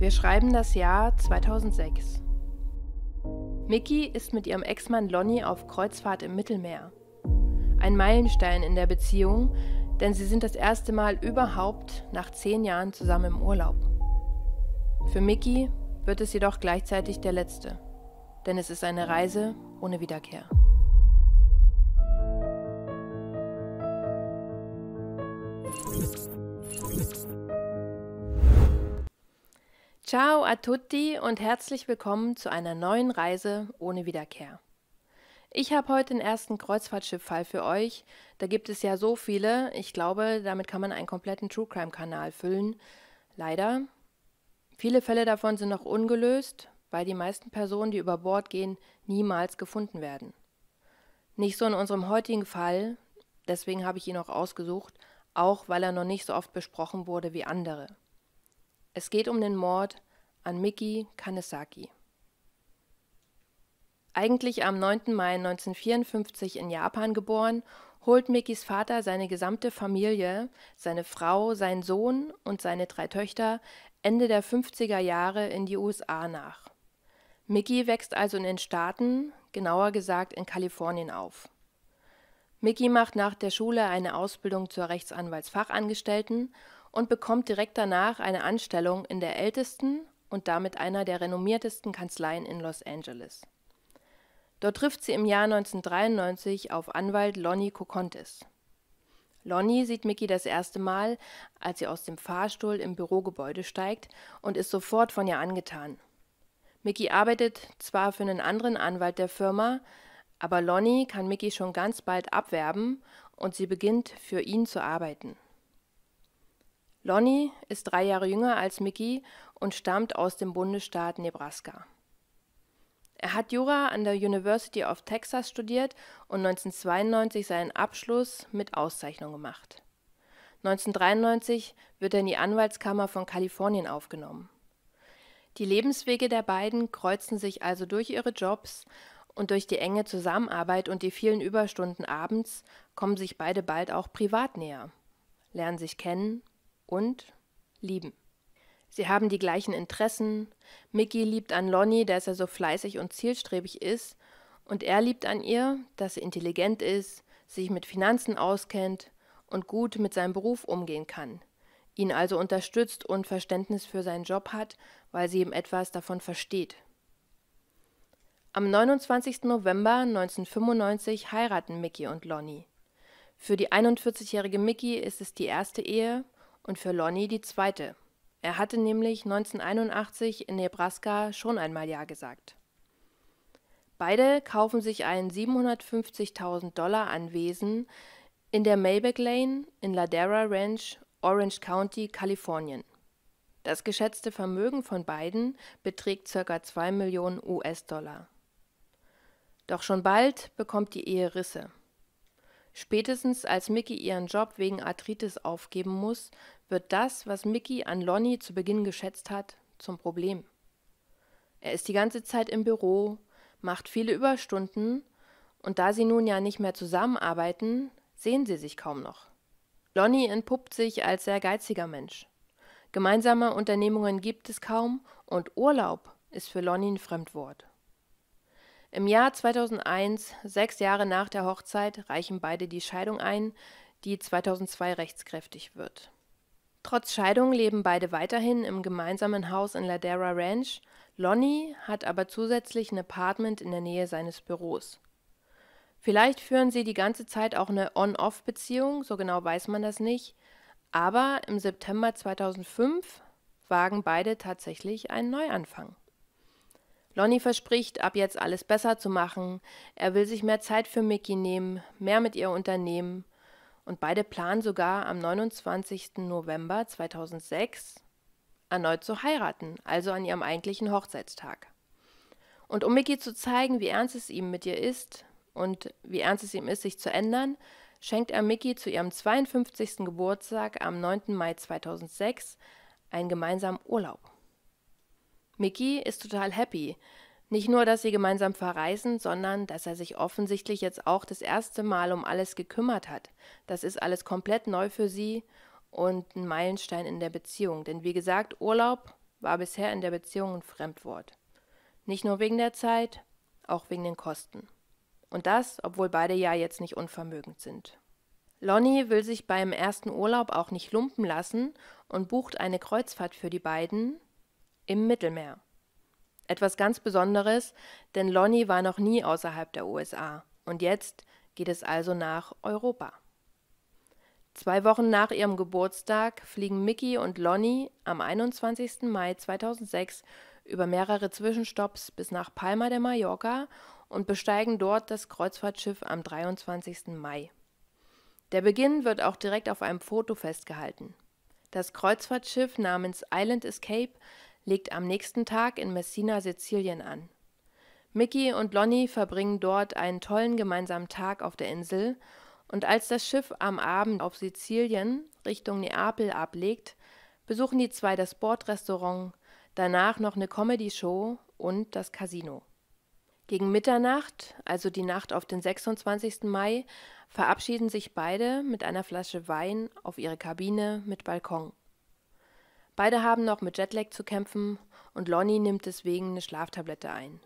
Wir schreiben das Jahr 2006. Mickey ist mit ihrem Ex-Mann Lonnie auf Kreuzfahrt im Mittelmeer. Ein Meilenstein in der Beziehung, denn sie sind das erste Mal überhaupt nach zehn Jahren zusammen im Urlaub. Für Mickey wird es jedoch gleichzeitig der letzte, denn es ist eine Reise ohne Wiederkehr. Ciao a tutti und herzlich willkommen zu einer neuen Reise ohne Wiederkehr. Ich habe heute den ersten Kreuzfahrtschifffall für euch. Da gibt es ja so viele. Ich glaube, damit kann man einen kompletten True Crime-Kanal füllen. Leider. Viele Fälle davon sind noch ungelöst, weil die meisten Personen, die über Bord gehen, niemals gefunden werden. Nicht so in unserem heutigen Fall, deswegen habe ich ihn auch ausgesucht, auch weil er noch nicht so oft besprochen wurde wie andere. Es geht um den Mord an Miki Kanesaki. Eigentlich am 9. Mai 1954 in Japan geboren, holt Mikis Vater seine gesamte Familie, seine Frau, seinen Sohn und seine drei Töchter Ende der 50er Jahre in die USA nach. Mickey wächst also in den Staaten, genauer gesagt in Kalifornien auf. Mickey macht nach der Schule eine Ausbildung zur Rechtsanwaltsfachangestellten und bekommt direkt danach eine Anstellung in der ältesten und damit einer der renommiertesten Kanzleien in Los Angeles. Dort trifft sie im Jahr 1993 auf Anwalt Lonnie Kokontis. Lonnie sieht Mickey das erste Mal, als sie aus dem Fahrstuhl im Bürogebäude steigt und ist sofort von ihr angetan. Mickey arbeitet zwar für einen anderen Anwalt der Firma, aber Lonnie kann Mickey schon ganz bald abwerben und sie beginnt für ihn zu arbeiten. Lonnie ist drei Jahre jünger als Mickey und stammt aus dem Bundesstaat Nebraska. Er hat Jura an der University of Texas studiert und 1992 seinen Abschluss mit Auszeichnung gemacht. 1993 wird er in die Anwaltskammer von Kalifornien aufgenommen. Die Lebenswege der beiden kreuzen sich also durch ihre Jobs und durch die enge Zusammenarbeit und die vielen Überstunden abends kommen sich beide bald auch privat näher, lernen sich kennen und lieben. Sie haben die gleichen Interessen. Mickey liebt an Lonnie, dass er so fleißig und zielstrebig ist. Und er liebt an ihr, dass sie intelligent ist, sich mit Finanzen auskennt und gut mit seinem Beruf umgehen kann. Ihn also unterstützt und Verständnis für seinen Job hat, weil sie ihm etwas davon versteht. Am 29. November 1995 heiraten Mickey und Lonnie. Für die 41-jährige Mickey ist es die erste Ehe und für Lonnie die zweite. Er hatte nämlich 1981 in Nebraska schon einmal Ja gesagt. Beide kaufen sich ein 750.000 Dollar Anwesen in der Maybach Lane in Ladera Ranch, Orange County, Kalifornien. Das geschätzte Vermögen von beiden beträgt ca. 2 Millionen US-Dollar. Doch schon bald bekommt die Ehe Risse. Spätestens als Mickey ihren Job wegen Arthritis aufgeben muss, wird das, was Mickey an Lonnie zu Beginn geschätzt hat, zum Problem. Er ist die ganze Zeit im Büro, macht viele Überstunden und da sie nun ja nicht mehr zusammenarbeiten, sehen sie sich kaum noch. Lonnie entpuppt sich als sehr geiziger Mensch. Gemeinsame Unternehmungen gibt es kaum und Urlaub ist für Lonnie ein Fremdwort. Im Jahr 2001, sechs Jahre nach der Hochzeit, reichen beide die Scheidung ein, die 2002 rechtskräftig wird. Trotz Scheidung leben beide weiterhin im gemeinsamen Haus in Ladera Ranch. Lonnie hat aber zusätzlich ein Apartment in der Nähe seines Büros. Vielleicht führen sie die ganze Zeit auch eine On-Off-Beziehung, so genau weiß man das nicht. Aber im September 2005 wagen beide tatsächlich einen Neuanfang. Lonnie verspricht, ab jetzt alles besser zu machen. Er will sich mehr Zeit für Mickey nehmen, mehr mit ihr unternehmen. Und beide planen sogar am 29. November 2006 erneut zu heiraten, also an ihrem eigentlichen Hochzeitstag. Und um Mickey zu zeigen, wie ernst es ihm mit ihr ist und wie ernst es ihm ist, sich zu ändern, schenkt er Mickey zu ihrem 52. Geburtstag am 9. Mai 2006 einen gemeinsamen Urlaub. Mickey ist total happy. Nicht nur, dass sie gemeinsam verreisen, sondern dass er sich offensichtlich jetzt auch das erste Mal um alles gekümmert hat. Das ist alles komplett neu für sie und ein Meilenstein in der Beziehung. Denn wie gesagt, Urlaub war bisher in der Beziehung ein Fremdwort. Nicht nur wegen der Zeit, auch wegen den Kosten. Und das, obwohl beide ja jetzt nicht unvermögend sind. Lonnie will sich beim ersten Urlaub auch nicht lumpen lassen und bucht eine Kreuzfahrt für die beiden, im Mittelmeer. Etwas ganz Besonderes, denn Lonnie war noch nie außerhalb der USA und jetzt geht es also nach Europa. Zwei Wochen nach ihrem Geburtstag fliegen Mickey und Lonnie am 21. Mai 2006 über mehrere Zwischenstopps bis nach Palma de Mallorca und besteigen dort das Kreuzfahrtschiff am 23. Mai. Der Beginn wird auch direkt auf einem Foto festgehalten. Das Kreuzfahrtschiff namens Island Escape legt am nächsten Tag in Messina, Sizilien an. Mickey und Lonnie verbringen dort einen tollen gemeinsamen Tag auf der Insel und als das Schiff am Abend auf Sizilien Richtung Neapel ablegt, besuchen die zwei das Bordrestaurant, danach noch eine Comedy-Show und das Casino. Gegen Mitternacht, also die Nacht auf den 26. Mai, verabschieden sich beide mit einer Flasche Wein auf ihre Kabine mit Balkon. Beide haben noch mit Jetlag zu kämpfen und Lonnie nimmt deswegen eine Schlaftablette ein.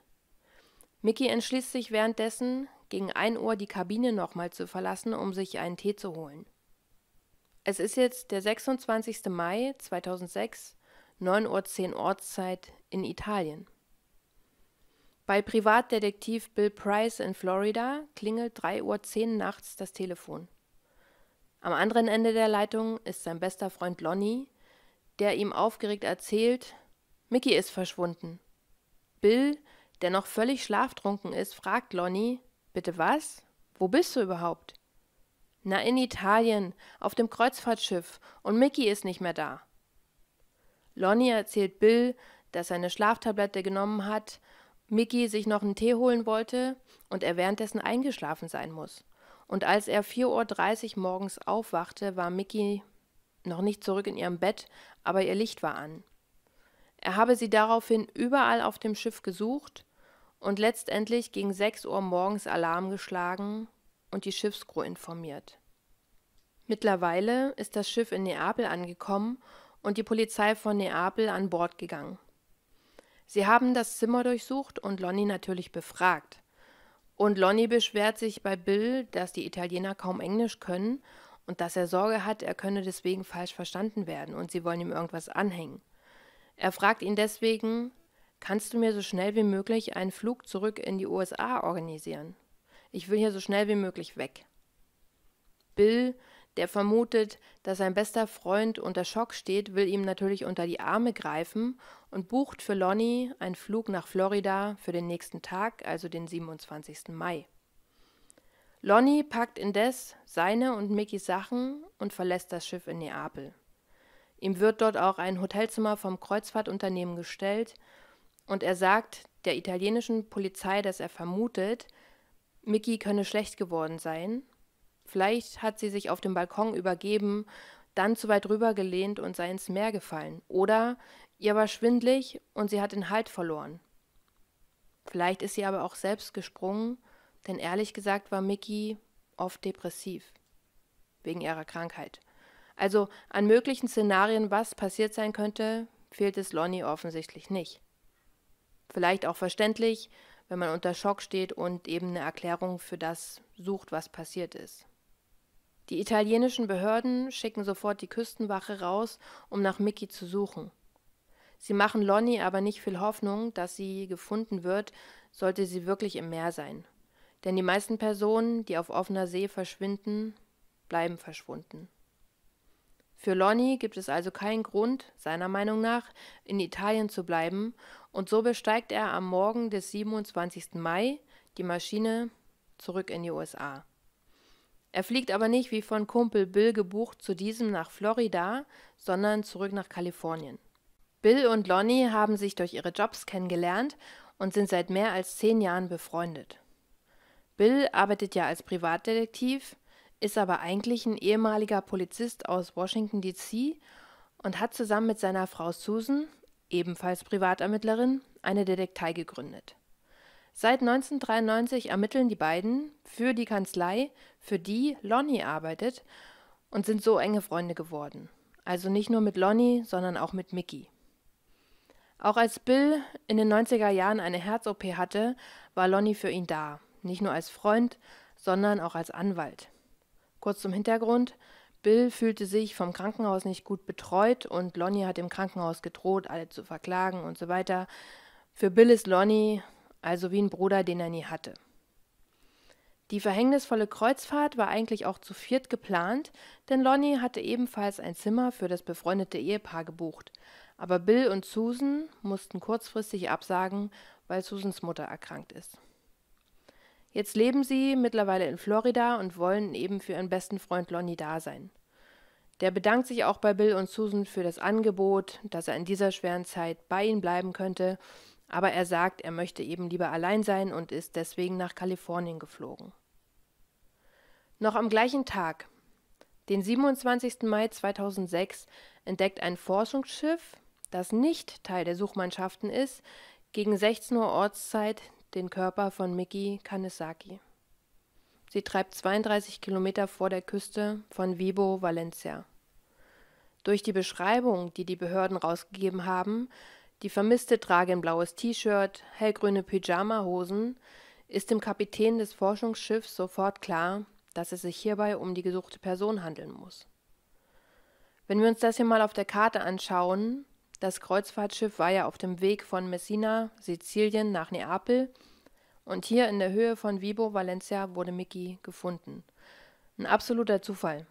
Mickey entschließt sich währenddessen, gegen 1 Uhr die Kabine nochmal zu verlassen, um sich einen Tee zu holen. Es ist jetzt der 26. Mai 2006, 9.10 Uhr Ortszeit in Italien. Bei Privatdetektiv Bill Price in Florida klingelt 3.10 Uhr nachts das Telefon. Am anderen Ende der Leitung ist sein bester Freund Lonnie, der ihm aufgeregt erzählt, Mickey ist verschwunden. Bill, der noch völlig schlaftrunken ist, fragt Lonnie, bitte was? Wo bist du überhaupt? Na, in Italien, auf dem Kreuzfahrtschiff, und Mickey ist nicht mehr da. Lonnie erzählt Bill, dass er eine Schlaftablette genommen hat, Mickey sich noch einen Tee holen wollte und er währenddessen eingeschlafen sein muss. Und als er 4.30 Uhr morgens aufwachte, war Mickey noch nicht zurück in ihrem Bett, aber ihr Licht war an. Er habe sie daraufhin überall auf dem Schiff gesucht und letztendlich gegen 6 Uhr morgens Alarm geschlagen und die Schiffscrew informiert. Mittlerweile ist das Schiff in Neapel angekommen und die Polizei von Neapel an Bord gegangen. Sie haben das Zimmer durchsucht und Lonnie natürlich befragt. Und Lonnie beschwert sich bei Bill, dass die Italiener kaum Englisch können und dass er Sorge hat, er könne deswegen falsch verstanden werden und sie wollen ihm irgendwas anhängen. Er fragt ihn deswegen, kannst du mir so schnell wie möglich einen Flug zurück in die USA organisieren? Ich will hier so schnell wie möglich weg. Bill, der vermutet, dass sein bester Freund unter Schock steht, will ihm natürlich unter die Arme greifen und bucht für Lonnie einen Flug nach Florida für den nächsten Tag, also den 27. Mai. Lonnie packt indes seine und Mickys Sachen und verlässt das Schiff in Neapel. Ihm wird dort auch ein Hotelzimmer vom Kreuzfahrtunternehmen gestellt und er sagt der italienischen Polizei, dass er vermutet, Mickey könne schlecht geworden sein. Vielleicht hat sie sich auf dem Balkon übergeben, dann zu weit rübergelehnt und sei ins Meer gefallen. Oder ihr war schwindlig und sie hat den Halt verloren. Vielleicht ist sie aber auch selbst gesprungen denn ehrlich gesagt war Mickey oft depressiv wegen ihrer Krankheit. Also an möglichen Szenarien, was passiert sein könnte, fehlt es Lonnie offensichtlich nicht. Vielleicht auch verständlich, wenn man unter Schock steht und eben eine Erklärung für das sucht, was passiert ist. Die italienischen Behörden schicken sofort die Küstenwache raus, um nach Mickey zu suchen. Sie machen Lonnie aber nicht viel Hoffnung, dass sie gefunden wird, sollte sie wirklich im Meer sein. Denn die meisten Personen, die auf offener See verschwinden, bleiben verschwunden. Für Lonnie gibt es also keinen Grund, seiner Meinung nach, in Italien zu bleiben, und so besteigt er am Morgen des 27. Mai die Maschine zurück in die USA. Er fliegt aber nicht wie von Kumpel Bill gebucht zu diesem nach Florida, sondern zurück nach Kalifornien. Bill und Lonnie haben sich durch ihre Jobs kennengelernt und sind seit mehr als zehn Jahren befreundet. Bill arbeitet ja als Privatdetektiv, ist aber eigentlich ein ehemaliger Polizist aus Washington, D.C. und hat zusammen mit seiner Frau Susan, ebenfalls Privatermittlerin, eine Detektei gegründet. Seit 1993 ermitteln die beiden für die Kanzlei, für die Lonnie arbeitet, und sind so enge Freunde geworden. Also nicht nur mit Lonnie, sondern auch mit Mickey. Auch als Bill in den 90er Jahren eine Herz-OP hatte, war Lonnie für ihn da nicht nur als Freund, sondern auch als Anwalt. Kurz zum Hintergrund. Bill fühlte sich vom Krankenhaus nicht gut betreut und Lonnie hat im Krankenhaus gedroht, alle zu verklagen und so weiter. Für Bill ist Lonnie also wie ein Bruder, den er nie hatte. Die verhängnisvolle Kreuzfahrt war eigentlich auch zu viert geplant, denn Lonnie hatte ebenfalls ein Zimmer für das befreundete Ehepaar gebucht. Aber Bill und Susan mussten kurzfristig absagen, weil Susans Mutter erkrankt ist. Jetzt leben sie mittlerweile in Florida und wollen eben für ihren besten Freund Lonnie da sein. Der bedankt sich auch bei Bill und Susan für das Angebot, dass er in dieser schweren Zeit bei ihnen bleiben könnte, aber er sagt, er möchte eben lieber allein sein und ist deswegen nach Kalifornien geflogen. Noch am gleichen Tag, den 27. Mai 2006, entdeckt ein Forschungsschiff, das nicht Teil der Suchmannschaften ist, gegen 16 Uhr Ortszeit den Körper von Miki Kanesaki. Sie treibt 32 Kilometer vor der Küste von Vibo, Valencia. Durch die Beschreibung, die die Behörden rausgegeben haben, die Vermisste trage ein blaues T-Shirt, hellgrüne Pyjama-Hosen, ist dem Kapitän des Forschungsschiffs sofort klar, dass es sich hierbei um die gesuchte Person handeln muss. Wenn wir uns das hier mal auf der Karte anschauen, das Kreuzfahrtschiff war ja auf dem Weg von Messina, Sizilien, nach Neapel und hier in der Höhe von Vibo Valencia wurde Mickey gefunden. Ein absoluter Zufall.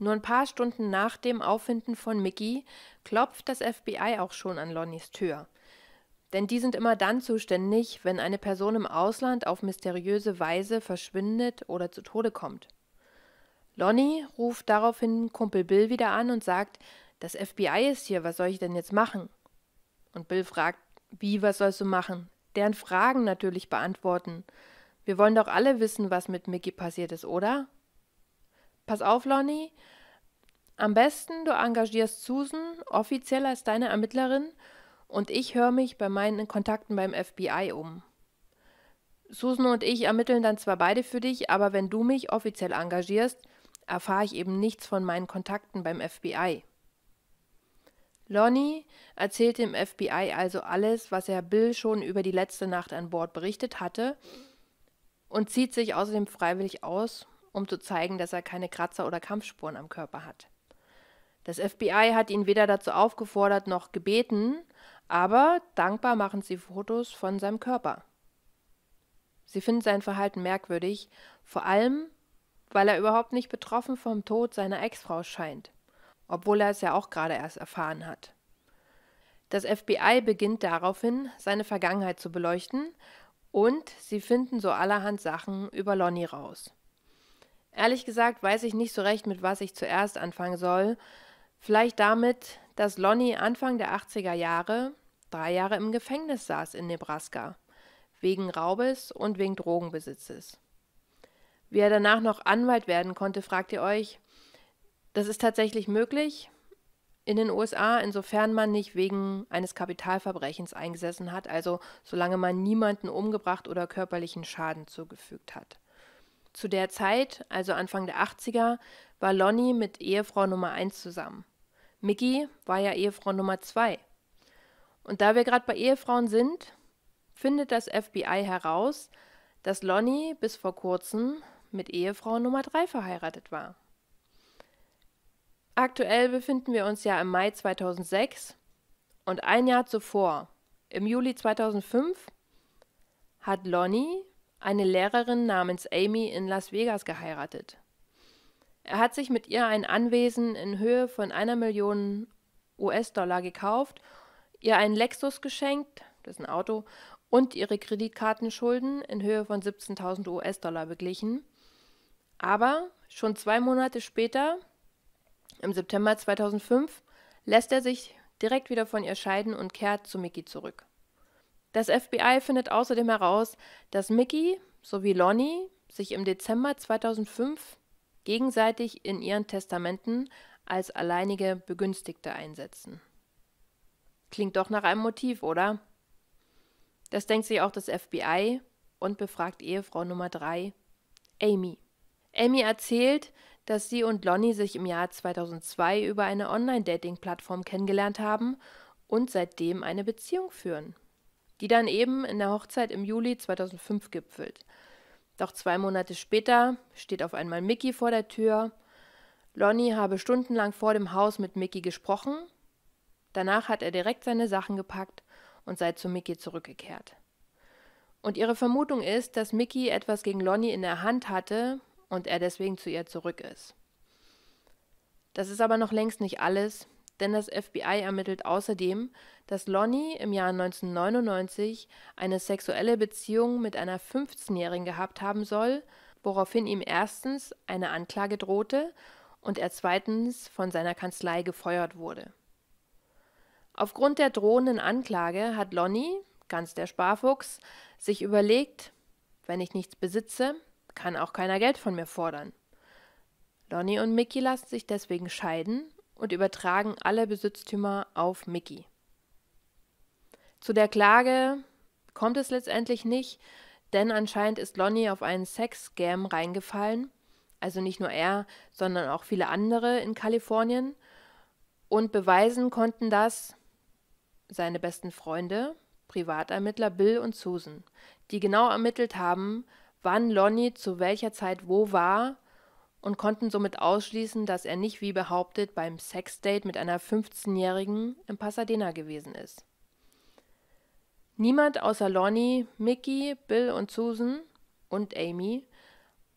Nur ein paar Stunden nach dem Auffinden von Mickey klopft das FBI auch schon an Lonnys Tür. Denn die sind immer dann zuständig, wenn eine Person im Ausland auf mysteriöse Weise verschwindet oder zu Tode kommt. Lonnie ruft daraufhin Kumpel Bill wieder an und sagt, das FBI ist hier, was soll ich denn jetzt machen? Und Bill fragt, wie, was sollst du machen? Deren Fragen natürlich beantworten. Wir wollen doch alle wissen, was mit Mickey passiert ist, oder? Pass auf, Lonnie. Am besten, du engagierst Susan offiziell als deine Ermittlerin und ich höre mich bei meinen Kontakten beim FBI um. Susan und ich ermitteln dann zwar beide für dich, aber wenn du mich offiziell engagierst, erfahre ich eben nichts von meinen Kontakten beim FBI. Lonnie erzählt dem FBI also alles, was er Bill schon über die letzte Nacht an Bord berichtet hatte und zieht sich außerdem freiwillig aus, um zu zeigen, dass er keine Kratzer oder Kampfspuren am Körper hat. Das FBI hat ihn weder dazu aufgefordert noch gebeten, aber dankbar machen sie Fotos von seinem Körper. Sie finden sein Verhalten merkwürdig, vor allem, weil er überhaupt nicht betroffen vom Tod seiner Ex-Frau scheint obwohl er es ja auch gerade erst erfahren hat. Das FBI beginnt daraufhin, seine Vergangenheit zu beleuchten und sie finden so allerhand Sachen über Lonnie raus. Ehrlich gesagt weiß ich nicht so recht, mit was ich zuerst anfangen soll. Vielleicht damit, dass Lonnie Anfang der 80er Jahre drei Jahre im Gefängnis saß in Nebraska, wegen Raubes und wegen Drogenbesitzes. Wie er danach noch Anwalt werden konnte, fragt ihr euch. Das ist tatsächlich möglich in den USA, insofern man nicht wegen eines Kapitalverbrechens eingesessen hat, also solange man niemanden umgebracht oder körperlichen Schaden zugefügt hat. Zu der Zeit, also Anfang der 80er, war Lonnie mit Ehefrau Nummer 1 zusammen. Mickey war ja Ehefrau Nummer 2. Und da wir gerade bei Ehefrauen sind, findet das FBI heraus, dass Lonnie bis vor kurzem mit Ehefrau Nummer 3 verheiratet war. Aktuell befinden wir uns ja im Mai 2006 und ein Jahr zuvor, im Juli 2005, hat Lonnie eine Lehrerin namens Amy in Las Vegas geheiratet. Er hat sich mit ihr ein Anwesen in Höhe von einer Million US-Dollar gekauft, ihr einen Lexus geschenkt, das ist ein Auto, und ihre Kreditkartenschulden in Höhe von 17.000 US-Dollar beglichen. Aber schon zwei Monate später im September 2005 lässt er sich direkt wieder von ihr scheiden und kehrt zu Mickey zurück. Das FBI findet außerdem heraus, dass Mickey sowie Lonnie sich im Dezember 2005 gegenseitig in ihren Testamenten als alleinige Begünstigte einsetzen. Klingt doch nach einem Motiv, oder? Das denkt sich auch das FBI und befragt Ehefrau Nummer 3, Amy. Amy erzählt, dass sie und Lonnie sich im Jahr 2002 über eine Online-Dating-Plattform kennengelernt haben und seitdem eine Beziehung führen, die dann eben in der Hochzeit im Juli 2005 gipfelt. Doch zwei Monate später steht auf einmal Mickey vor der Tür. Lonnie habe stundenlang vor dem Haus mit Mickey gesprochen. Danach hat er direkt seine Sachen gepackt und sei zu Mickey zurückgekehrt. Und ihre Vermutung ist, dass Mickey etwas gegen Lonnie in der Hand hatte, und er deswegen zu ihr zurück ist. Das ist aber noch längst nicht alles, denn das FBI ermittelt außerdem, dass Lonnie im Jahr 1999 eine sexuelle Beziehung mit einer 15-Jährigen gehabt haben soll, woraufhin ihm erstens eine Anklage drohte und er zweitens von seiner Kanzlei gefeuert wurde. Aufgrund der drohenden Anklage hat Lonnie, ganz der Sparfuchs, sich überlegt, wenn ich nichts besitze, kann auch keiner Geld von mir fordern. Lonnie und Mickey lassen sich deswegen scheiden und übertragen alle Besitztümer auf Mickey. Zu der Klage kommt es letztendlich nicht, denn anscheinend ist Lonnie auf einen Sex-Scam reingefallen. Also nicht nur er, sondern auch viele andere in Kalifornien. Und beweisen konnten das seine besten Freunde, Privatermittler Bill und Susan, die genau ermittelt haben, wann Lonnie zu welcher Zeit wo war und konnten somit ausschließen, dass er nicht wie behauptet beim Sexdate mit einer 15-Jährigen in Pasadena gewesen ist. Niemand außer Lonnie, Mickey, Bill und Susan und Amy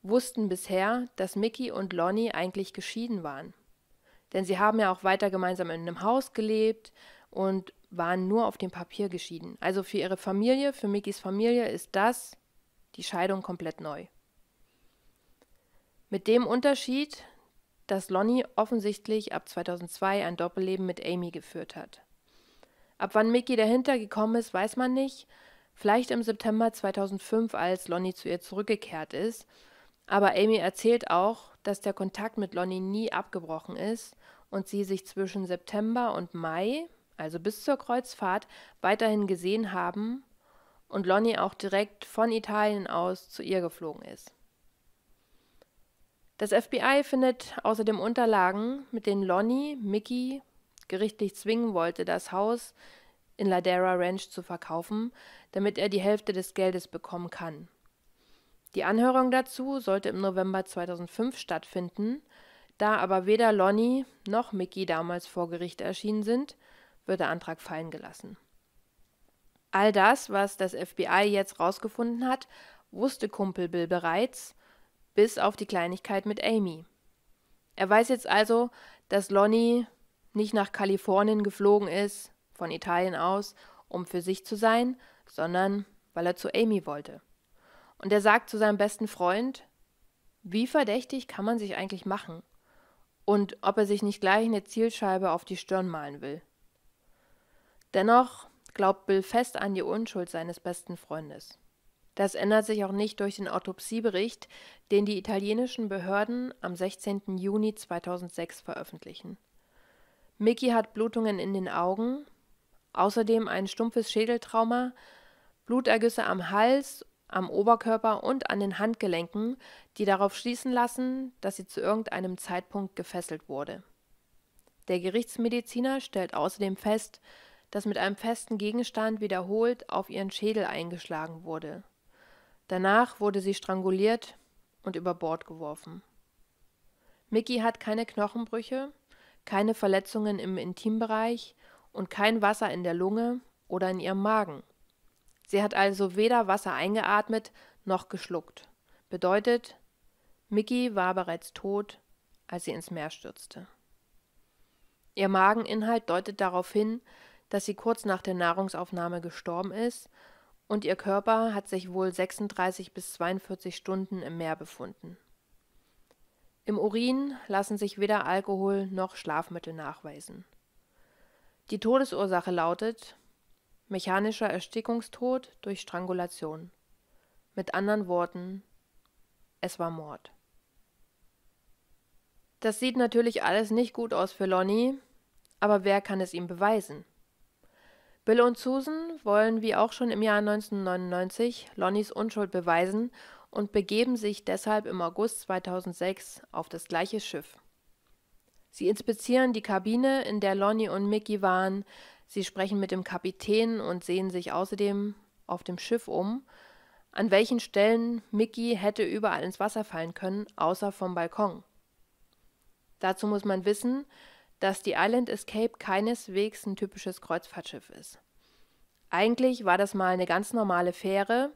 wussten bisher, dass Mickey und Lonnie eigentlich geschieden waren. Denn sie haben ja auch weiter gemeinsam in einem Haus gelebt und waren nur auf dem Papier geschieden. Also für ihre Familie, für Mickys Familie ist das, die Scheidung komplett neu. Mit dem Unterschied, dass Lonnie offensichtlich ab 2002 ein Doppelleben mit Amy geführt hat. Ab wann Mickey dahinter gekommen ist, weiß man nicht. Vielleicht im September 2005, als Lonnie zu ihr zurückgekehrt ist. Aber Amy erzählt auch, dass der Kontakt mit Lonnie nie abgebrochen ist und sie sich zwischen September und Mai, also bis zur Kreuzfahrt, weiterhin gesehen haben und Lonnie auch direkt von Italien aus zu ihr geflogen ist. Das FBI findet außerdem Unterlagen, mit denen Lonnie Mickey gerichtlich zwingen wollte, das Haus in Ladera Ranch zu verkaufen, damit er die Hälfte des Geldes bekommen kann. Die Anhörung dazu sollte im November 2005 stattfinden, da aber weder Lonnie noch Mickey damals vor Gericht erschienen sind, wird der Antrag fallen gelassen. All das, was das FBI jetzt rausgefunden hat, wusste Kumpel Bill bereits, bis auf die Kleinigkeit mit Amy. Er weiß jetzt also, dass Lonnie nicht nach Kalifornien geflogen ist, von Italien aus, um für sich zu sein, sondern weil er zu Amy wollte. Und er sagt zu seinem besten Freund, wie verdächtig kann man sich eigentlich machen? Und ob er sich nicht gleich eine Zielscheibe auf die Stirn malen will. Dennoch glaubt Bill fest an die Unschuld seines besten Freundes. Das ändert sich auch nicht durch den Autopsiebericht, den die italienischen Behörden am 16. Juni 2006 veröffentlichen. Mickey hat Blutungen in den Augen, außerdem ein stumpfes Schädeltrauma, Blutergüsse am Hals, am Oberkörper und an den Handgelenken, die darauf schließen lassen, dass sie zu irgendeinem Zeitpunkt gefesselt wurde. Der Gerichtsmediziner stellt außerdem fest, das mit einem festen Gegenstand wiederholt auf ihren Schädel eingeschlagen wurde. Danach wurde sie stranguliert und über Bord geworfen. Mickey hat keine Knochenbrüche, keine Verletzungen im Intimbereich und kein Wasser in der Lunge oder in ihrem Magen. Sie hat also weder Wasser eingeatmet noch geschluckt. Bedeutet, Mickey war bereits tot, als sie ins Meer stürzte. Ihr Mageninhalt deutet darauf hin, dass sie kurz nach der Nahrungsaufnahme gestorben ist und ihr Körper hat sich wohl 36 bis 42 Stunden im Meer befunden. Im Urin lassen sich weder Alkohol noch Schlafmittel nachweisen. Die Todesursache lautet mechanischer Erstickungstod durch Strangulation. Mit anderen Worten, es war Mord. Das sieht natürlich alles nicht gut aus für Lonnie, aber wer kann es ihm beweisen? Bill und Susan wollen wie auch schon im Jahr 1999 Lonnys Unschuld beweisen und begeben sich deshalb im August 2006 auf das gleiche Schiff. Sie inspizieren die Kabine, in der Lonnie und Mickey waren, sie sprechen mit dem Kapitän und sehen sich außerdem auf dem Schiff um, an welchen Stellen Mickey hätte überall ins Wasser fallen können, außer vom Balkon. Dazu muss man wissen, dass die Island Escape keineswegs ein typisches Kreuzfahrtschiff ist. Eigentlich war das mal eine ganz normale Fähre,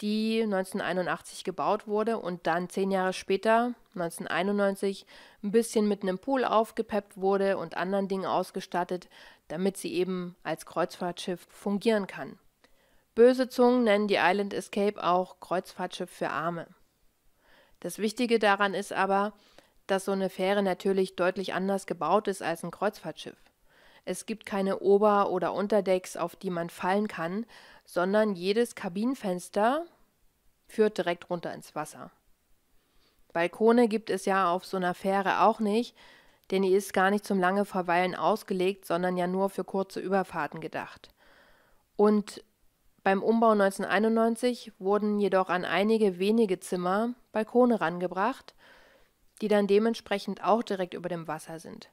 die 1981 gebaut wurde und dann zehn Jahre später, 1991, ein bisschen mit einem Pool aufgepeppt wurde und anderen Dingen ausgestattet, damit sie eben als Kreuzfahrtschiff fungieren kann. Böse Zungen nennen die Island Escape auch Kreuzfahrtschiff für Arme. Das Wichtige daran ist aber, dass so eine Fähre natürlich deutlich anders gebaut ist als ein Kreuzfahrtschiff. Es gibt keine Ober- oder Unterdecks, auf die man fallen kann, sondern jedes Kabinenfenster führt direkt runter ins Wasser. Balkone gibt es ja auf so einer Fähre auch nicht, denn die ist gar nicht zum lange Verweilen ausgelegt, sondern ja nur für kurze Überfahrten gedacht. Und beim Umbau 1991 wurden jedoch an einige wenige Zimmer Balkone rangebracht, die dann dementsprechend auch direkt über dem Wasser sind.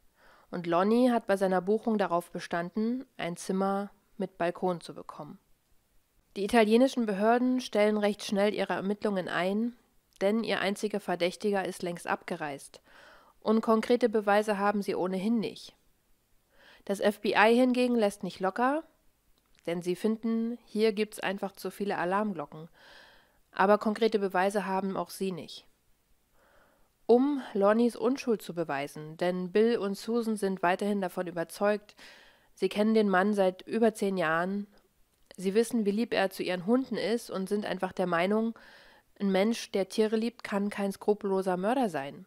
Und Lonnie hat bei seiner Buchung darauf bestanden, ein Zimmer mit Balkon zu bekommen. Die italienischen Behörden stellen recht schnell ihre Ermittlungen ein, denn ihr einziger Verdächtiger ist längst abgereist. Und konkrete Beweise haben sie ohnehin nicht. Das FBI hingegen lässt nicht locker, denn sie finden, hier gibt es einfach zu viele Alarmglocken. Aber konkrete Beweise haben auch sie nicht um Lonnies Unschuld zu beweisen, denn Bill und Susan sind weiterhin davon überzeugt, sie kennen den Mann seit über zehn Jahren, sie wissen, wie lieb er zu ihren Hunden ist und sind einfach der Meinung, ein Mensch, der Tiere liebt, kann kein skrupelloser Mörder sein.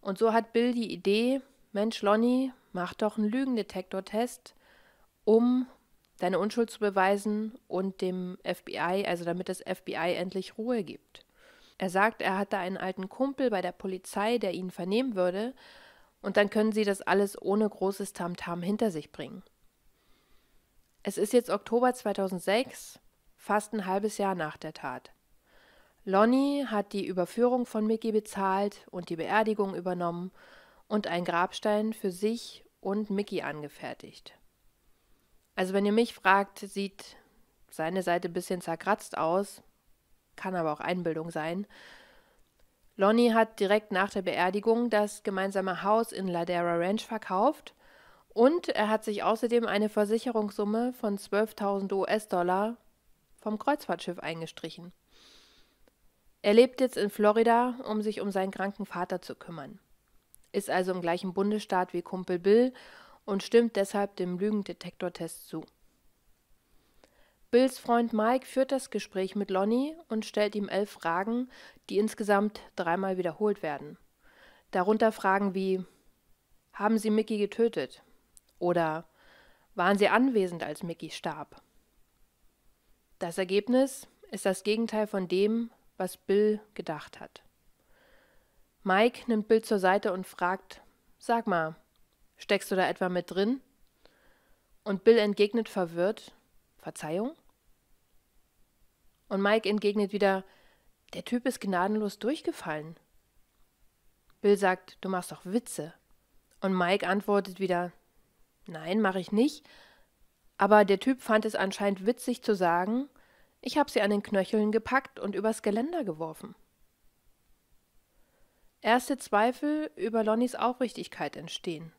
Und so hat Bill die Idee, Mensch Lonnie, mach doch einen Lügendetektortest, um deine Unschuld zu beweisen und dem FBI, also damit das FBI endlich Ruhe gibt. Er sagt, er hatte einen alten Kumpel bei der Polizei, der ihn vernehmen würde, und dann können sie das alles ohne großes Tamtam hinter sich bringen. Es ist jetzt Oktober 2006, fast ein halbes Jahr nach der Tat. Lonnie hat die Überführung von Mickey bezahlt und die Beerdigung übernommen und einen Grabstein für sich und Mickey angefertigt. Also wenn ihr mich fragt, sieht seine Seite ein bisschen zerkratzt aus, kann aber auch Einbildung sein. Lonnie hat direkt nach der Beerdigung das gemeinsame Haus in Ladera Ranch verkauft und er hat sich außerdem eine Versicherungssumme von 12.000 US-Dollar vom Kreuzfahrtschiff eingestrichen. Er lebt jetzt in Florida, um sich um seinen kranken Vater zu kümmern. Ist also im gleichen Bundesstaat wie Kumpel Bill und stimmt deshalb dem Lügendetektortest zu. Bills Freund Mike führt das Gespräch mit Lonnie und stellt ihm elf Fragen, die insgesamt dreimal wiederholt werden. Darunter Fragen wie Haben Sie Mickey getötet? oder Waren Sie anwesend, als Mickey starb? Das Ergebnis ist das Gegenteil von dem, was Bill gedacht hat. Mike nimmt Bill zur Seite und fragt, Sag mal, steckst du da etwa mit drin? Und Bill entgegnet verwirrt, Verzeihung? Und Mike entgegnet wieder, der Typ ist gnadenlos durchgefallen. Bill sagt, du machst doch Witze. Und Mike antwortet wieder, nein, mache ich nicht. Aber der Typ fand es anscheinend witzig zu sagen, ich habe sie an den Knöcheln gepackt und übers Geländer geworfen. Erste Zweifel über Lonnys Aufrichtigkeit entstehen.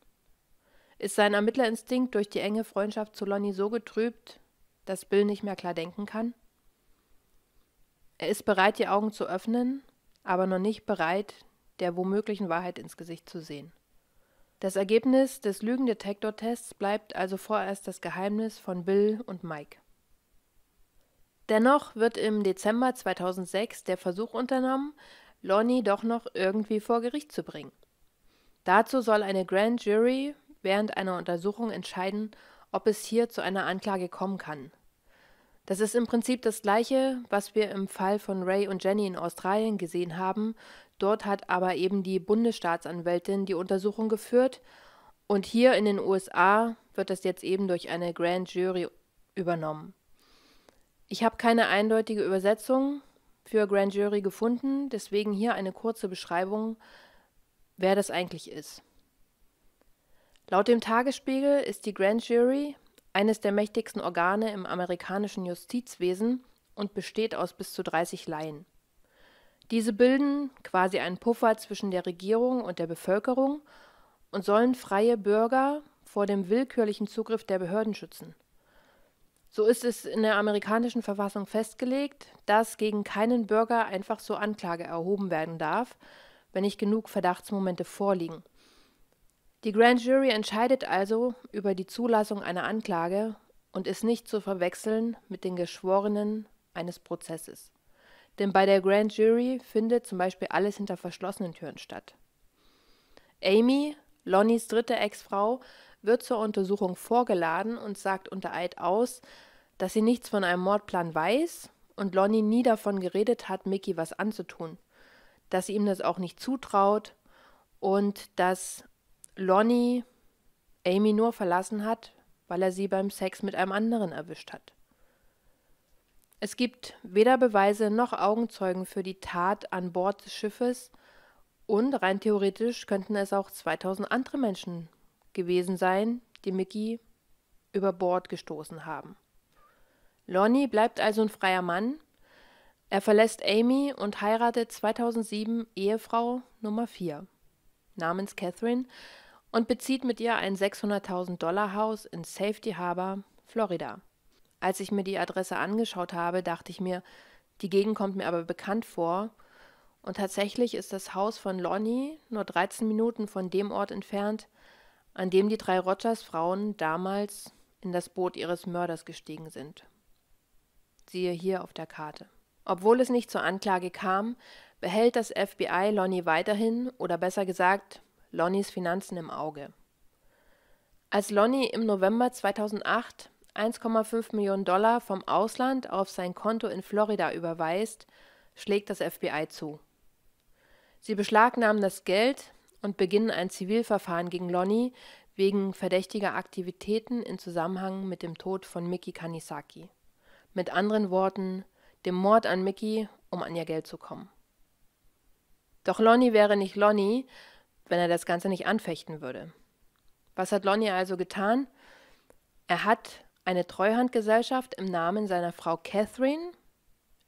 Ist sein Ermittlerinstinkt durch die enge Freundschaft zu Lonny so getrübt, dass Bill nicht mehr klar denken kann? Er ist bereit, die Augen zu öffnen, aber noch nicht bereit, der womöglichen Wahrheit ins Gesicht zu sehen. Das Ergebnis des Lügendetektortests bleibt also vorerst das Geheimnis von Bill und Mike. Dennoch wird im Dezember 2006 der Versuch unternommen, Lonnie doch noch irgendwie vor Gericht zu bringen. Dazu soll eine Grand Jury während einer Untersuchung entscheiden, ob es hier zu einer Anklage kommen kann. Das ist im Prinzip das Gleiche, was wir im Fall von Ray und Jenny in Australien gesehen haben. Dort hat aber eben die Bundesstaatsanwältin die Untersuchung geführt und hier in den USA wird das jetzt eben durch eine Grand Jury übernommen. Ich habe keine eindeutige Übersetzung für Grand Jury gefunden, deswegen hier eine kurze Beschreibung, wer das eigentlich ist. Laut dem Tagesspiegel ist die Grand Jury eines der mächtigsten Organe im amerikanischen Justizwesen und besteht aus bis zu 30 Laien. Diese bilden quasi einen Puffer zwischen der Regierung und der Bevölkerung und sollen freie Bürger vor dem willkürlichen Zugriff der Behörden schützen. So ist es in der amerikanischen Verfassung festgelegt, dass gegen keinen Bürger einfach so Anklage erhoben werden darf, wenn nicht genug Verdachtsmomente vorliegen. Die Grand Jury entscheidet also über die Zulassung einer Anklage und ist nicht zu verwechseln mit den Geschworenen eines Prozesses. Denn bei der Grand Jury findet zum Beispiel alles hinter verschlossenen Türen statt. Amy, Lonnys dritte Ex-Frau, wird zur Untersuchung vorgeladen und sagt unter Eid aus, dass sie nichts von einem Mordplan weiß und Lonnie nie davon geredet hat, Mickey was anzutun, dass sie ihm das auch nicht zutraut und dass Lonnie Amy nur verlassen hat, weil er sie beim Sex mit einem anderen erwischt hat. Es gibt weder Beweise noch Augenzeugen für die Tat an Bord des Schiffes und rein theoretisch könnten es auch 2000 andere Menschen gewesen sein, die Mickey über Bord gestoßen haben. Lonnie bleibt also ein freier Mann. Er verlässt Amy und heiratet 2007 Ehefrau Nummer 4 namens Catherine, und bezieht mit ihr ein 600.000 Dollar Haus in Safety Harbor, Florida. Als ich mir die Adresse angeschaut habe, dachte ich mir, die Gegend kommt mir aber bekannt vor. Und tatsächlich ist das Haus von Lonnie nur 13 Minuten von dem Ort entfernt, an dem die drei Rogers-Frauen damals in das Boot ihres Mörders gestiegen sind. Siehe hier auf der Karte. Obwohl es nicht zur Anklage kam, behält das FBI Lonnie weiterhin, oder besser gesagt, Lonnys Finanzen im Auge. Als Lonny im November 2008 1,5 Millionen Dollar vom Ausland auf sein Konto in Florida überweist, schlägt das FBI zu. Sie beschlagnahmen das Geld und beginnen ein Zivilverfahren gegen Lonny wegen verdächtiger Aktivitäten in Zusammenhang mit dem Tod von Mickey Kanisaki. Mit anderen Worten, dem Mord an Mickey, um an ihr Geld zu kommen. Doch Lonny wäre nicht Lonny, wenn er das Ganze nicht anfechten würde. Was hat Lonnie also getan? Er hat eine Treuhandgesellschaft im Namen seiner Frau Catherine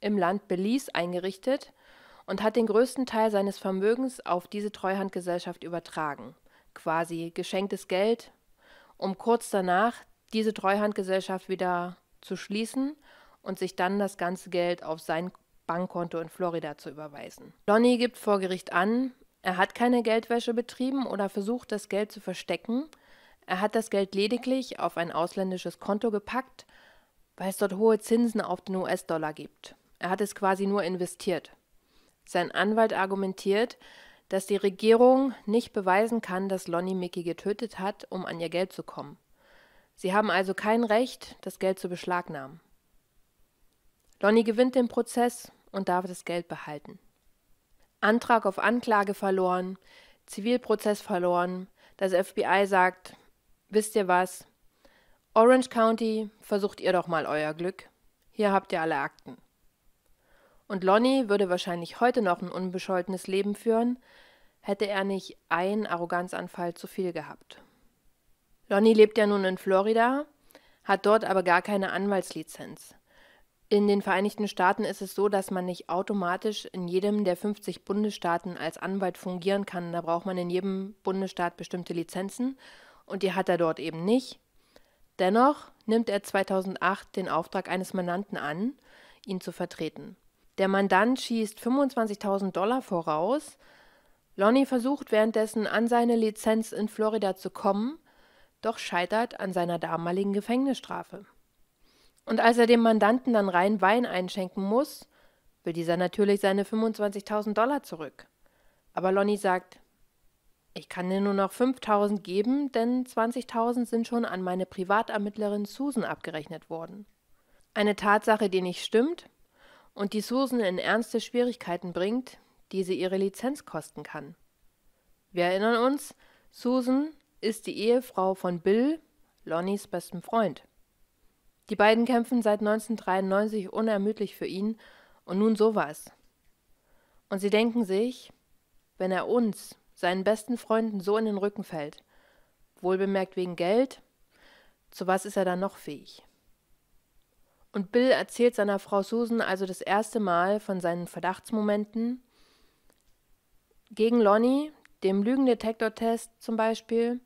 im Land Belize eingerichtet und hat den größten Teil seines Vermögens auf diese Treuhandgesellschaft übertragen, quasi geschenktes Geld, um kurz danach diese Treuhandgesellschaft wieder zu schließen und sich dann das ganze Geld auf sein Bankkonto in Florida zu überweisen. Lonnie gibt vor Gericht an, er hat keine Geldwäsche betrieben oder versucht, das Geld zu verstecken. Er hat das Geld lediglich auf ein ausländisches Konto gepackt, weil es dort hohe Zinsen auf den US-Dollar gibt. Er hat es quasi nur investiert. Sein Anwalt argumentiert, dass die Regierung nicht beweisen kann, dass Lonnie Mickey getötet hat, um an ihr Geld zu kommen. Sie haben also kein Recht, das Geld zu beschlagnahmen. Lonnie gewinnt den Prozess und darf das Geld behalten. Antrag auf Anklage verloren, Zivilprozess verloren. Das FBI sagt, wisst ihr was? Orange County, versucht ihr doch mal euer Glück. Hier habt ihr alle Akten. Und Lonnie würde wahrscheinlich heute noch ein unbescholtenes Leben führen, hätte er nicht einen Arroganzanfall zu viel gehabt. Lonnie lebt ja nun in Florida, hat dort aber gar keine Anwaltslizenz. In den Vereinigten Staaten ist es so, dass man nicht automatisch in jedem der 50 Bundesstaaten als Anwalt fungieren kann. Da braucht man in jedem Bundesstaat bestimmte Lizenzen und die hat er dort eben nicht. Dennoch nimmt er 2008 den Auftrag eines Mandanten an, ihn zu vertreten. Der Mandant schießt 25.000 Dollar voraus. Lonnie versucht währenddessen an seine Lizenz in Florida zu kommen, doch scheitert an seiner damaligen Gefängnisstrafe. Und als er dem Mandanten dann rein Wein einschenken muss, will dieser natürlich seine 25.000 Dollar zurück. Aber Lonnie sagt, ich kann dir nur noch 5.000 geben, denn 20.000 sind schon an meine Privatermittlerin Susan abgerechnet worden. Eine Tatsache, die nicht stimmt und die Susan in ernste Schwierigkeiten bringt, die sie ihre Lizenz kosten kann. Wir erinnern uns, Susan ist die Ehefrau von Bill, Lonnies bestem Freund. Die beiden kämpfen seit 1993 unermüdlich für ihn und nun sowas. Und sie denken sich, wenn er uns, seinen besten Freunden, so in den Rücken fällt, wohlbemerkt wegen Geld, zu was ist er dann noch fähig? Und Bill erzählt seiner Frau Susan also das erste Mal von seinen Verdachtsmomenten gegen Lonnie, dem Lügendetektortest zum Beispiel,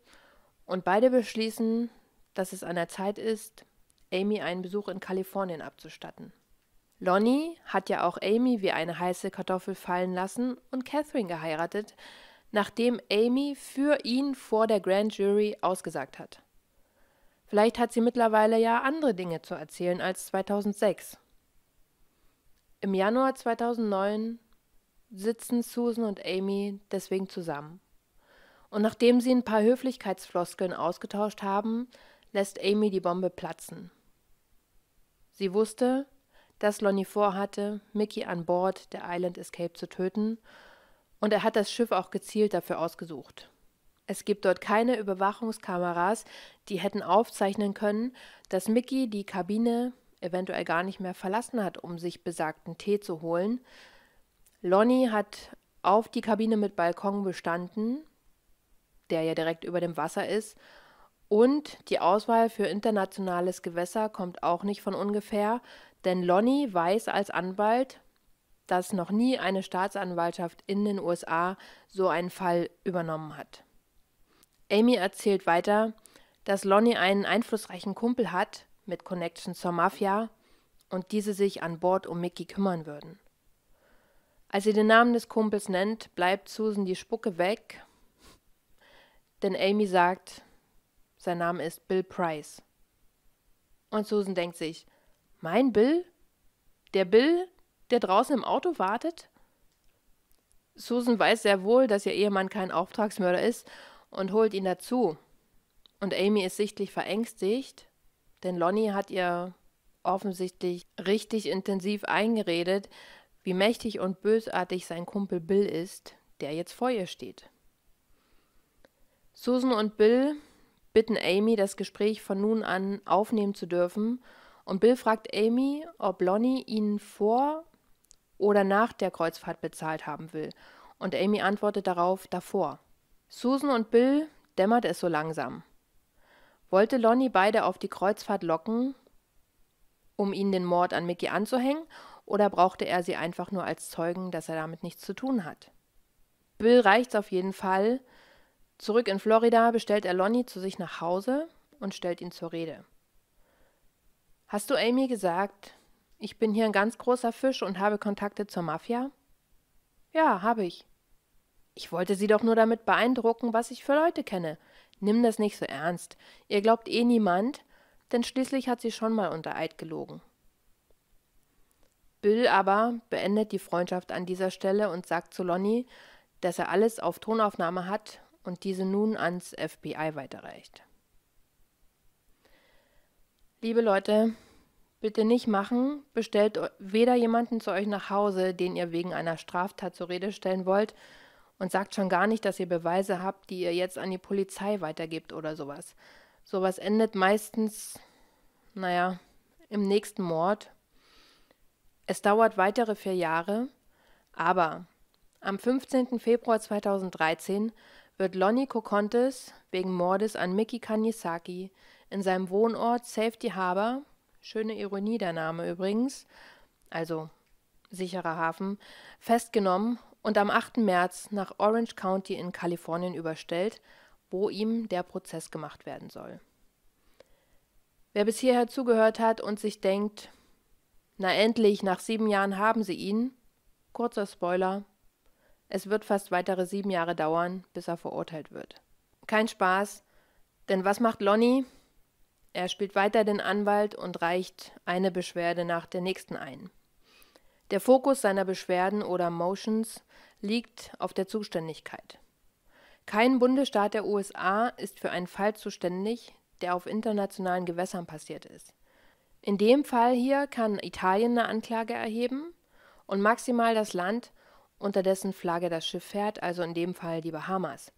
und beide beschließen, dass es an der Zeit ist, Amy einen Besuch in Kalifornien abzustatten. Lonnie hat ja auch Amy wie eine heiße Kartoffel fallen lassen und Catherine geheiratet, nachdem Amy für ihn vor der Grand Jury ausgesagt hat. Vielleicht hat sie mittlerweile ja andere Dinge zu erzählen als 2006. Im Januar 2009 sitzen Susan und Amy deswegen zusammen. Und nachdem sie ein paar Höflichkeitsfloskeln ausgetauscht haben, lässt Amy die Bombe platzen. Sie wusste, dass Lonnie vorhatte, Mickey an Bord der Island Escape zu töten, und er hat das Schiff auch gezielt dafür ausgesucht. Es gibt dort keine Überwachungskameras, die hätten aufzeichnen können, dass Mickey die Kabine eventuell gar nicht mehr verlassen hat, um sich besagten Tee zu holen. Lonnie hat auf die Kabine mit Balkon bestanden, der ja direkt über dem Wasser ist, und die Auswahl für internationales Gewässer kommt auch nicht von ungefähr, denn Lonnie weiß als Anwalt, dass noch nie eine Staatsanwaltschaft in den USA so einen Fall übernommen hat. Amy erzählt weiter, dass Lonnie einen einflussreichen Kumpel hat mit Connections zur Mafia und diese sich an Bord um Mickey kümmern würden. Als sie den Namen des Kumpels nennt, bleibt Susan die Spucke weg, denn Amy sagt, sein Name ist Bill Price. Und Susan denkt sich, mein Bill? Der Bill, der draußen im Auto wartet? Susan weiß sehr wohl, dass ihr Ehemann kein Auftragsmörder ist und holt ihn dazu. Und Amy ist sichtlich verängstigt, denn Lonnie hat ihr offensichtlich richtig intensiv eingeredet, wie mächtig und bösartig sein Kumpel Bill ist, der jetzt vor ihr steht. Susan und Bill bitten Amy, das Gespräch von nun an aufnehmen zu dürfen. Und Bill fragt Amy, ob Lonnie ihn vor oder nach der Kreuzfahrt bezahlt haben will. Und Amy antwortet darauf davor. Susan und Bill dämmert es so langsam. Wollte Lonnie beide auf die Kreuzfahrt locken, um ihnen den Mord an Mickey anzuhängen, oder brauchte er sie einfach nur als Zeugen, dass er damit nichts zu tun hat? Bill reicht's auf jeden Fall, Zurück in Florida bestellt er Lonnie zu sich nach Hause und stellt ihn zur Rede. Hast du Amy gesagt, ich bin hier ein ganz großer Fisch und habe Kontakte zur Mafia? Ja, habe ich. Ich wollte sie doch nur damit beeindrucken, was ich für Leute kenne. Nimm das nicht so ernst. Ihr glaubt eh niemand, denn schließlich hat sie schon mal unter Eid gelogen. Bill aber beendet die Freundschaft an dieser Stelle und sagt zu Lonnie, dass er alles auf Tonaufnahme hat und diese nun ans FBI weiterreicht. Liebe Leute, bitte nicht machen, bestellt weder jemanden zu euch nach Hause, den ihr wegen einer Straftat zur Rede stellen wollt, und sagt schon gar nicht, dass ihr Beweise habt, die ihr jetzt an die Polizei weitergibt oder sowas. Sowas endet meistens, naja, im nächsten Mord. Es dauert weitere vier Jahre, aber am 15. Februar 2013 wird Lonnie Kokontes wegen Mordes an Miki Kaniesaki in seinem Wohnort Safety Harbor, schöne Ironie der Name übrigens, also sicherer Hafen, festgenommen und am 8. März nach Orange County in Kalifornien überstellt, wo ihm der Prozess gemacht werden soll. Wer bis hierher zugehört hat und sich denkt, na endlich, nach sieben Jahren haben sie ihn, kurzer Spoiler, es wird fast weitere sieben Jahre dauern, bis er verurteilt wird. Kein Spaß, denn was macht Lonnie? Er spielt weiter den Anwalt und reicht eine Beschwerde nach der nächsten ein. Der Fokus seiner Beschwerden oder Motions liegt auf der Zuständigkeit. Kein Bundesstaat der USA ist für einen Fall zuständig, der auf internationalen Gewässern passiert ist. In dem Fall hier kann Italien eine Anklage erheben und maximal das Land, unter dessen Flagge das Schiff fährt, also in dem Fall die Bahamas.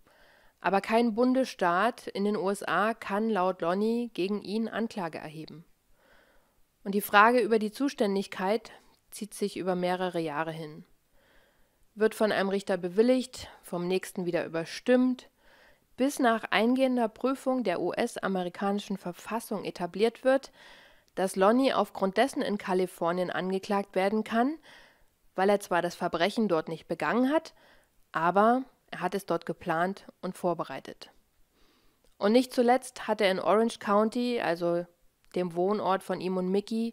Aber kein Bundesstaat in den USA kann laut Lonnie gegen ihn Anklage erheben. Und die Frage über die Zuständigkeit zieht sich über mehrere Jahre hin. Wird von einem Richter bewilligt, vom nächsten wieder überstimmt, bis nach eingehender Prüfung der US-amerikanischen Verfassung etabliert wird, dass Lonnie aufgrund dessen in Kalifornien angeklagt werden kann, weil er zwar das Verbrechen dort nicht begangen hat, aber er hat es dort geplant und vorbereitet. Und nicht zuletzt hat er in Orange County, also dem Wohnort von ihm und Mickey,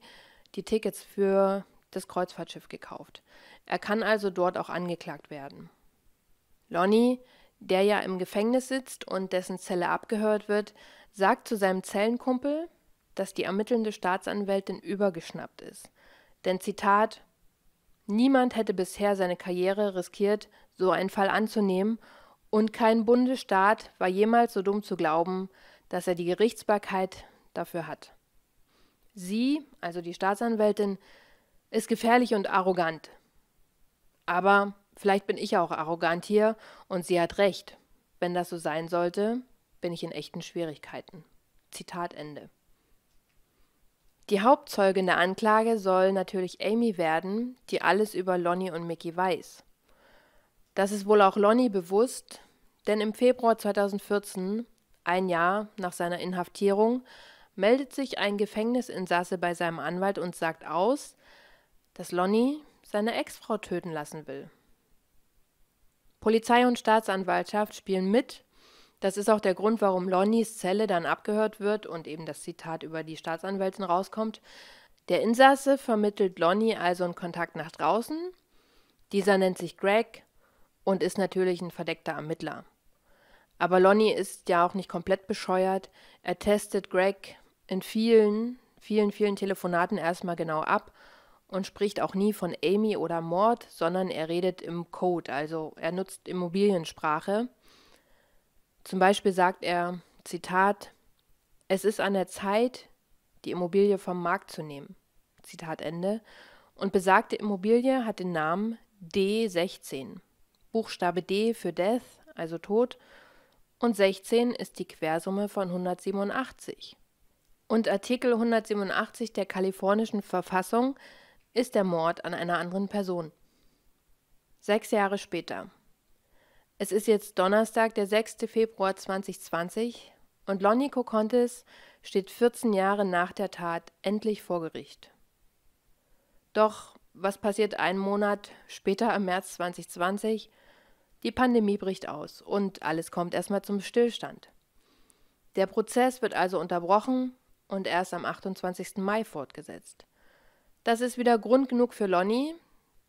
die Tickets für das Kreuzfahrtschiff gekauft. Er kann also dort auch angeklagt werden. Lonnie, der ja im Gefängnis sitzt und dessen Zelle abgehört wird, sagt zu seinem Zellenkumpel, dass die ermittelnde Staatsanwältin übergeschnappt ist. Denn Zitat, Niemand hätte bisher seine Karriere riskiert, so einen Fall anzunehmen, und kein Bundesstaat war jemals so dumm zu glauben, dass er die Gerichtsbarkeit dafür hat. Sie, also die Staatsanwältin, ist gefährlich und arrogant. Aber vielleicht bin ich auch arrogant hier und sie hat recht. Wenn das so sein sollte, bin ich in echten Schwierigkeiten. Zitat Ende. Die Hauptzeugin der Anklage soll natürlich Amy werden, die alles über Lonnie und Mickey weiß. Das ist wohl auch Lonnie bewusst, denn im Februar 2014, ein Jahr nach seiner Inhaftierung, meldet sich ein Gefängnisinsasse bei seinem Anwalt und sagt aus, dass Lonnie seine Ex-Frau töten lassen will. Polizei und Staatsanwaltschaft spielen mit das ist auch der Grund, warum Lonnys Zelle dann abgehört wird und eben das Zitat über die Staatsanwältin rauskommt. Der Insasse vermittelt Lonny also einen Kontakt nach draußen. Dieser nennt sich Greg und ist natürlich ein verdeckter Ermittler. Aber Lonny ist ja auch nicht komplett bescheuert. Er testet Greg in vielen, vielen, vielen Telefonaten erstmal genau ab und spricht auch nie von Amy oder Mord, sondern er redet im Code, also er nutzt Immobiliensprache. Zum Beispiel sagt er, Zitat, es ist an der Zeit, die Immobilie vom Markt zu nehmen. Zitat Ende. Und besagte Immobilie hat den Namen D16. Buchstabe D für Death, also Tod, und 16 ist die Quersumme von 187. Und Artikel 187 der kalifornischen Verfassung ist der Mord an einer anderen Person. Sechs Jahre später, es ist jetzt Donnerstag, der 6. Februar 2020 und Lonnie Cocontes steht 14 Jahre nach der Tat endlich vor Gericht. Doch was passiert einen Monat später im März 2020? Die Pandemie bricht aus und alles kommt erstmal zum Stillstand. Der Prozess wird also unterbrochen und erst am 28. Mai fortgesetzt. Das ist wieder Grund genug für Lonnie,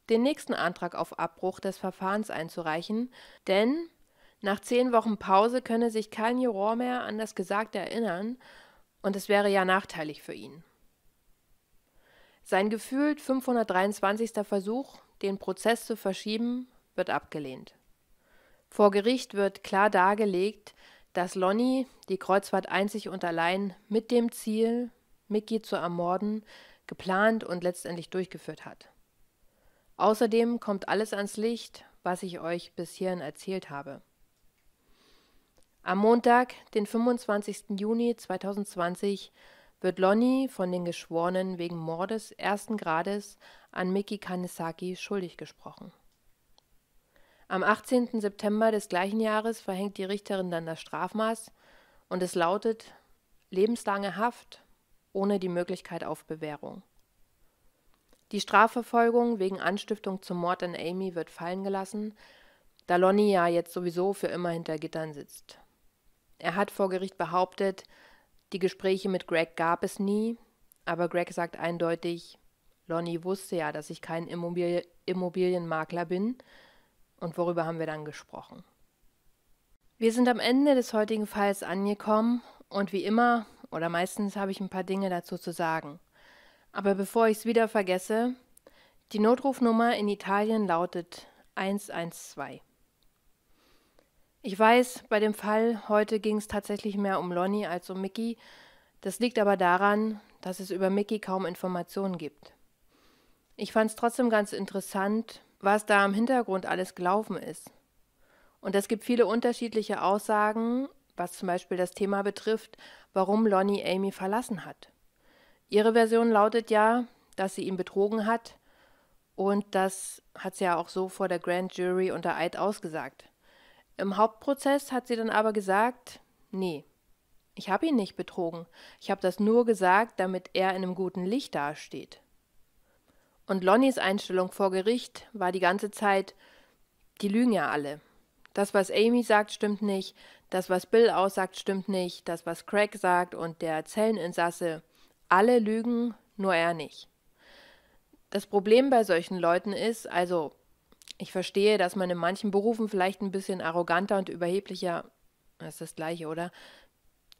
den nächsten Antrag auf Abbruch des Verfahrens einzureichen, denn nach zehn Wochen Pause könne sich kein Juror mehr an das Gesagte erinnern und es wäre ja nachteilig für ihn. Sein gefühlt 523. Versuch, den Prozess zu verschieben, wird abgelehnt. Vor Gericht wird klar dargelegt, dass Lonnie die Kreuzfahrt einzig und allein mit dem Ziel, Mickey zu ermorden, geplant und letztendlich durchgeführt hat. Außerdem kommt alles ans Licht, was ich euch bis hierhin erzählt habe. Am Montag, den 25. Juni 2020, wird Lonnie von den Geschworenen wegen Mordes ersten Grades an Miki Kanesaki schuldig gesprochen. Am 18. September des gleichen Jahres verhängt die Richterin dann das Strafmaß und es lautet lebenslange Haft ohne die Möglichkeit auf Bewährung. Die Strafverfolgung wegen Anstiftung zum Mord an Amy wird fallen gelassen, da Lonnie ja jetzt sowieso für immer hinter Gittern sitzt. Er hat vor Gericht behauptet, die Gespräche mit Greg gab es nie, aber Greg sagt eindeutig, Lonnie wusste ja, dass ich kein Immobil Immobilienmakler bin. Und worüber haben wir dann gesprochen? Wir sind am Ende des heutigen Falls angekommen und wie immer oder meistens habe ich ein paar Dinge dazu zu sagen. Aber bevor ich es wieder vergesse, die Notrufnummer in Italien lautet 112. Ich weiß, bei dem Fall heute ging es tatsächlich mehr um Lonnie als um Mickey. Das liegt aber daran, dass es über Mickey kaum Informationen gibt. Ich fand es trotzdem ganz interessant, was da im Hintergrund alles gelaufen ist. Und es gibt viele unterschiedliche Aussagen, was zum Beispiel das Thema betrifft, warum Lonnie Amy verlassen hat. Ihre Version lautet ja, dass sie ihn betrogen hat und das hat sie ja auch so vor der Grand Jury unter Eid ausgesagt. Im Hauptprozess hat sie dann aber gesagt, nee, ich habe ihn nicht betrogen, ich habe das nur gesagt, damit er in einem guten Licht dasteht. Und Lonnys Einstellung vor Gericht war die ganze Zeit, die lügen ja alle. Das, was Amy sagt, stimmt nicht, das, was Bill aussagt, stimmt nicht, das, was Craig sagt und der Zelleninsasse, alle lügen, nur er nicht. Das Problem bei solchen Leuten ist, also ich verstehe, dass man in manchen Berufen vielleicht ein bisschen arroganter und überheblicher, das ist das gleiche, oder?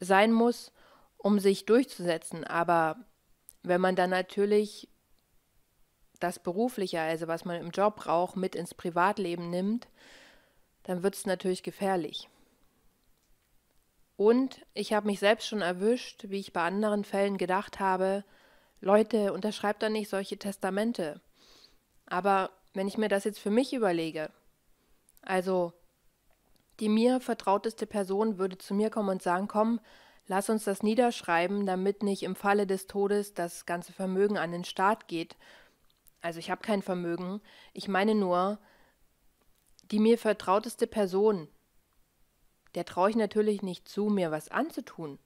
sein muss, um sich durchzusetzen. Aber wenn man dann natürlich das Berufliche, also was man im Job braucht, mit ins Privatleben nimmt, dann wird es natürlich gefährlich. Und ich habe mich selbst schon erwischt, wie ich bei anderen Fällen gedacht habe, Leute, unterschreibt doch nicht solche Testamente. Aber wenn ich mir das jetzt für mich überlege, also die mir vertrauteste Person würde zu mir kommen und sagen, komm, lass uns das niederschreiben, damit nicht im Falle des Todes das ganze Vermögen an den Staat geht. Also ich habe kein Vermögen, ich meine nur, die mir vertrauteste Person der traue ich natürlich nicht zu, mir was anzutun.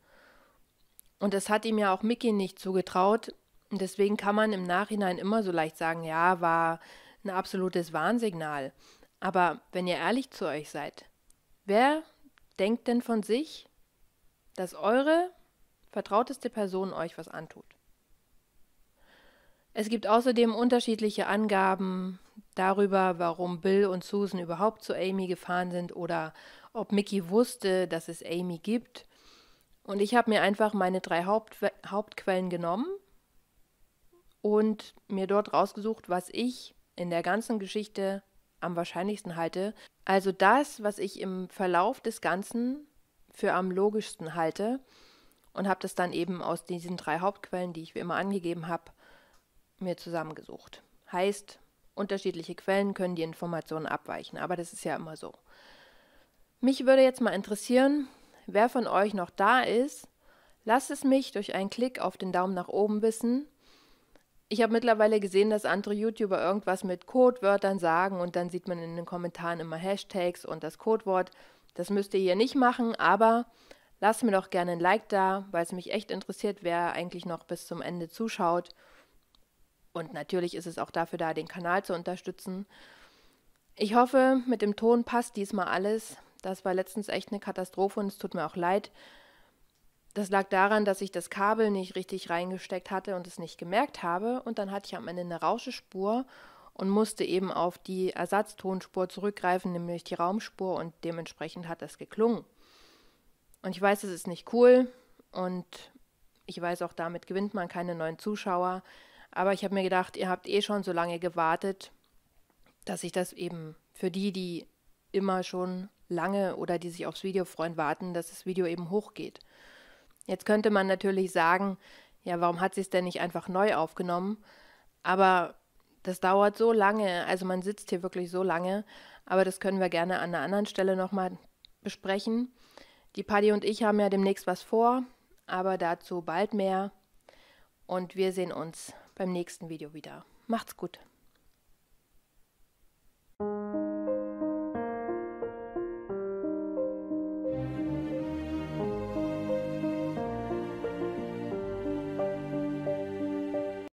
Und das hat ihm ja auch Mickey nicht zugetraut. Und deswegen kann man im Nachhinein immer so leicht sagen, ja, war ein absolutes Warnsignal. Aber wenn ihr ehrlich zu euch seid, wer denkt denn von sich, dass eure vertrauteste Person euch was antut? Es gibt außerdem unterschiedliche Angaben darüber, warum Bill und Susan überhaupt zu Amy gefahren sind oder ob Mickey wusste, dass es Amy gibt. Und ich habe mir einfach meine drei Haupt Hauptquellen genommen und mir dort rausgesucht, was ich in der ganzen Geschichte am wahrscheinlichsten halte. Also das, was ich im Verlauf des Ganzen für am logischsten halte und habe das dann eben aus diesen drei Hauptquellen, die ich wie immer angegeben habe, mir zusammengesucht. Heißt, unterschiedliche Quellen können die Informationen abweichen, aber das ist ja immer so. Mich würde jetzt mal interessieren, wer von euch noch da ist. Lasst es mich durch einen Klick auf den Daumen nach oben wissen. Ich habe mittlerweile gesehen, dass andere YouTuber irgendwas mit Codewörtern sagen und dann sieht man in den Kommentaren immer Hashtags und das Codewort. Das müsst ihr hier nicht machen, aber lasst mir doch gerne ein Like da, weil es mich echt interessiert, wer eigentlich noch bis zum Ende zuschaut. Und natürlich ist es auch dafür da, den Kanal zu unterstützen. Ich hoffe, mit dem Ton passt diesmal alles. Das war letztens echt eine Katastrophe und es tut mir auch leid. Das lag daran, dass ich das Kabel nicht richtig reingesteckt hatte und es nicht gemerkt habe. Und dann hatte ich am Ende eine Rauschespur und musste eben auf die Ersatztonspur zurückgreifen, nämlich die Raumspur. Und dementsprechend hat das geklungen. Und ich weiß, es ist nicht cool. Und ich weiß auch, damit gewinnt man keine neuen Zuschauer. Aber ich habe mir gedacht, ihr habt eh schon so lange gewartet, dass ich das eben für die, die immer schon lange oder die sich aufs Video freuen, warten, dass das Video eben hochgeht. Jetzt könnte man natürlich sagen, ja, warum hat sie es denn nicht einfach neu aufgenommen? Aber das dauert so lange, also man sitzt hier wirklich so lange, aber das können wir gerne an einer anderen Stelle nochmal besprechen. Die Paddy und ich haben ja demnächst was vor, aber dazu bald mehr. Und wir sehen uns beim nächsten Video wieder. Macht's gut.